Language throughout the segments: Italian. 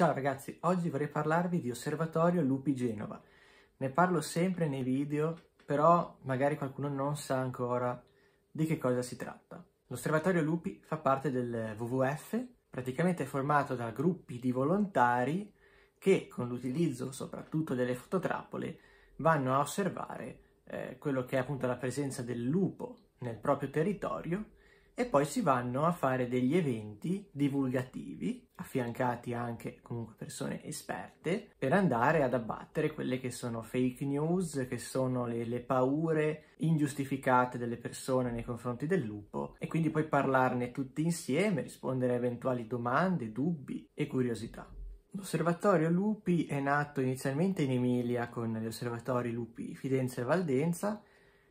Ciao ragazzi, oggi vorrei parlarvi di Osservatorio Lupi Genova. Ne parlo sempre nei video, però magari qualcuno non sa ancora di che cosa si tratta. L'Osservatorio Lupi fa parte del WWF, praticamente è formato da gruppi di volontari che, con l'utilizzo soprattutto delle fototrappole, vanno a osservare eh, quello che è appunto la presenza del lupo nel proprio territorio e poi si vanno a fare degli eventi divulgativi, affiancati anche comunque persone esperte, per andare ad abbattere quelle che sono fake news, che sono le, le paure ingiustificate delle persone nei confronti del lupo e quindi poi parlarne tutti insieme, rispondere a eventuali domande, dubbi e curiosità. L'osservatorio lupi è nato inizialmente in Emilia con gli osservatori lupi Fidenza e Valdenza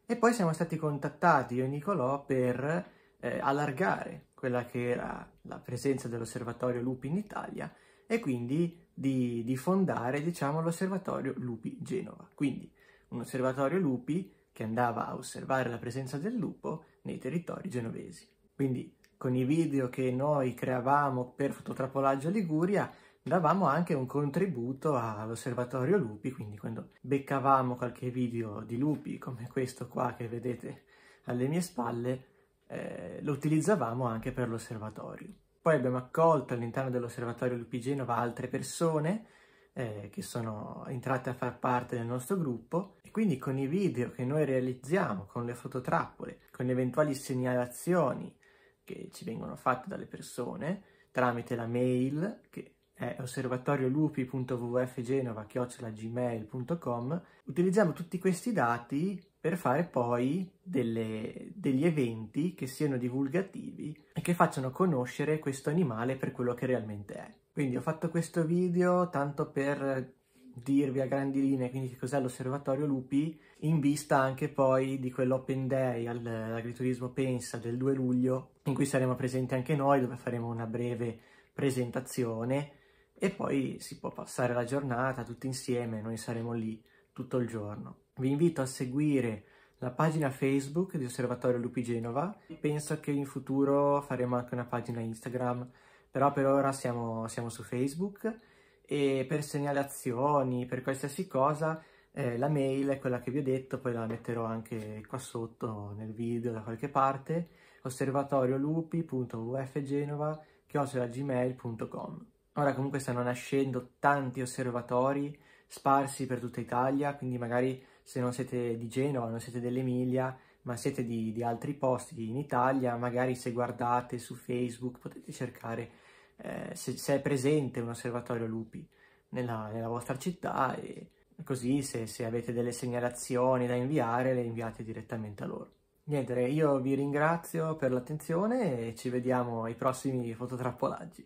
e poi siamo stati contattati io e Nicolò per eh, allargare quella che era la presenza dell'osservatorio lupi in Italia e quindi di, di fondare diciamo, l'osservatorio lupi Genova. Quindi un osservatorio lupi che andava a osservare la presenza del lupo nei territori genovesi. Quindi con i video che noi creavamo per Fototrapolaggio Liguria davamo anche un contributo all'osservatorio lupi, quindi quando beccavamo qualche video di lupi come questo qua che vedete alle mie spalle, eh, lo utilizzavamo anche per l'osservatorio. Poi abbiamo accolto all'interno dell'osservatorio Lupi Genova altre persone eh, che sono entrate a far parte del nostro gruppo e quindi con i video che noi realizziamo, con le fototrappole, con eventuali segnalazioni che ci vengono fatte dalle persone tramite la mail che è osservatoriolupi.vvfgenova.gmail.com utilizziamo tutti questi dati per fare poi delle, degli eventi che siano divulgativi e che facciano conoscere questo animale per quello che realmente è. Quindi ho fatto questo video tanto per dirvi a grandi linee quindi che cos'è l'osservatorio lupi in vista anche poi di quell'open day all'agriturismo pensa del 2 luglio in cui saremo presenti anche noi dove faremo una breve presentazione e poi si può passare la giornata tutti insieme noi saremo lì tutto il giorno vi invito a seguire la pagina Facebook di Osservatorio Lupi Genova. Penso che in futuro faremo anche una pagina Instagram, però per ora siamo, siamo su Facebook e per segnalazioni, per qualsiasi cosa, eh, la mail è quella che vi ho detto, poi la metterò anche qua sotto nel video da qualche parte, osservatoriolupi.ufgenova.gmail.com Ora comunque stanno nascendo tanti osservatori, sparsi per tutta Italia, quindi magari se non siete di Genova, non siete dell'Emilia, ma siete di, di altri posti in Italia, magari se guardate su Facebook potete cercare eh, se, se, è presente un osservatorio lupi nella, nella vostra città e così se, se avete delle segnalazioni da inviare le inviate direttamente a loro. Niente, io vi ringrazio per l'attenzione e ci vediamo ai prossimi fototrappolaggi.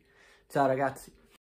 Ciao ragazzi!